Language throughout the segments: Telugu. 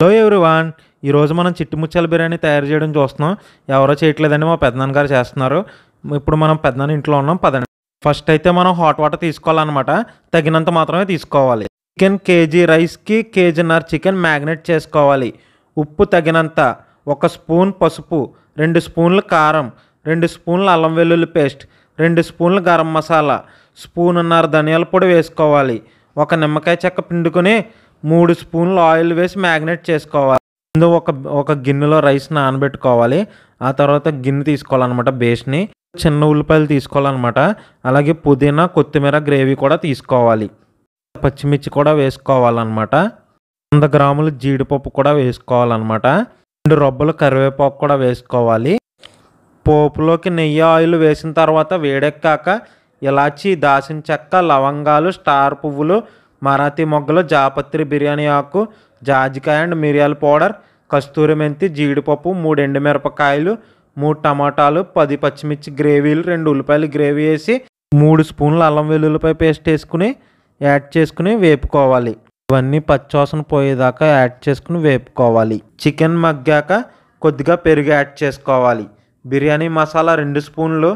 హలో ఎవ్రీవాన్ ఈరోజు మనం చిట్టుముచ్చాల బిర్యానీ తయారు చేయడం చూస్తున్నాం ఎవరో చేయట్లేదండి మా పెద్దనాన్న గారు చేస్తున్నారు ఇప్పుడు మనం పెద్దనాన్న ఇంట్లో ఉన్నాం పదండి ఫస్ట్ అయితే మనం హాట్ వాటర్ తీసుకోవాలన్నమాట తగినంత మాత్రమే తీసుకోవాలి చికెన్ కేజీ రైస్కి కేజీన్నర చికెన్ మ్యాగ్నెట్ చేసుకోవాలి ఉప్పు తగినంత ఒక స్పూన్ పసుపు రెండు స్పూన్లు కారం రెండు స్పూన్లు అల్లం వెల్లుల్లి పేస్ట్ రెండు స్పూన్లు గరం మసాలా స్పూన్ ఉన్నర ధనియాల పొడి వేసుకోవాలి ఒక నిమ్మకాయ చెక్క పిండుకొని మూడు స్పూన్లు ఆయిల్ వేసి మ్యాగ్నేట్ చేసుకోవాలి ముందు ఒక ఒక గిన్నెలో రైస్ నానబెట్టుకోవాలి ఆ తర్వాత గిన్నె తీసుకోవాలన్నమాట బేస్ని చిన్న ఉల్లిపాయలు తీసుకోవాలన్నమాట అలాగే పుదీనా కొత్తిమీర గ్రేవీ కూడా తీసుకోవాలి పచ్చిమిర్చి కూడా వేసుకోవాలన్నమాట వంద గ్రాములు జీడిపప్పు కూడా వేసుకోవాలన్నమాట రెండు రొబ్బలు కరివేపాకు కూడా వేసుకోవాలి పోపులోకి నెయ్యి ఆయిల్ వేసిన తర్వాత వేడెక్కాక ఇలాచి దాసిన చెక్క లవంగాలు స్టార్ పువ్వులు మరాఠీ మొగ్గలు జాపత్రి బిర్యానీ ఆకు జాజికాయ అండ్ మిరియాల పౌడర్ కస్తూరి మెంతి జీడిపప్పు మూడు ఎండుమిరపకాయలు మూడు టమాటాలు పది పచ్చిమిర్చి గ్రేవీలు రెండు ఉల్లిపాయలు గ్రేవీ వేసి మూడు స్పూన్లు అల్లం వెల్లుల్లిపాయ పేస్ట్ వేసుకుని యాడ్ చేసుకుని వేపుకోవాలి ఇవన్నీ పచ్చివాసన పోయేదాకా యాడ్ చేసుకుని వేపుకోవాలి చికెన్ మగ్గాక కొద్దిగా పెరుగు యాడ్ చేసుకోవాలి బిర్యానీ మసాలా రెండు స్పూన్లు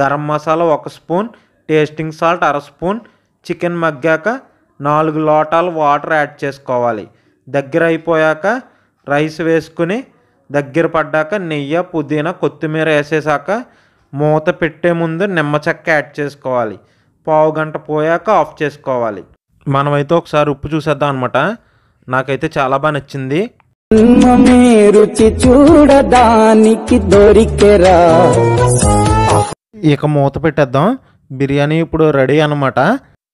గరం మసాలా ఒక స్పూన్ టేస్టింగ్ సాల్ట్ అర స్పూన్ చికెన్ మగ్గాక నాలుగు లోటాలు వాటర్ యాడ్ చేసుకోవాలి దగ్గర అయిపోయాక రైస్ వేసుకుని దగ్గర పడ్డాక నెయ్యి పుదీనా కొత్తిమీర వేసేసాక మూత పెట్టే ముందు నిమ్మ చెక్క యాడ్ చేసుకోవాలి పావు గంట పోయాక ఆఫ్ చేసుకోవాలి మనమైతే ఒకసారి ఉప్పు చూసేద్దాం అనమాట నాకైతే చాలా బాగా నచ్చింది రుచి చూడడానికి దొరికెరా ఇక మూత పెట్టేద్దాం బిర్యానీ ఇప్పుడు రెడీ అనమాట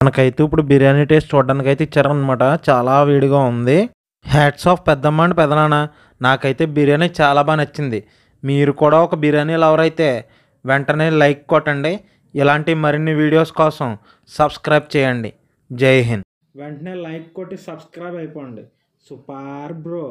మనకైతే ఇప్పుడు బిర్యానీ టేస్ట్ చూడడానికి అయితే ఇచ్చారనమాట చాలా వేడిగా ఉంది హ్యాట్స్ ఆఫ్ పెద్దమ్మ అండ్ పెదనాన్న నాకైతే బిర్యానీ చాలా బాగా నచ్చింది మీరు కూడా ఒక బిర్యానీ లవర్ అయితే వెంటనే లైక్ కొట్టండి ఇలాంటి మరిన్ని వీడియోస్ కోసం సబ్స్క్రైబ్ చేయండి జై హింద్ వెంటనే లైక్ కొట్టి సబ్స్క్రైబ్ అయిపోండి సూపర్ బ్రో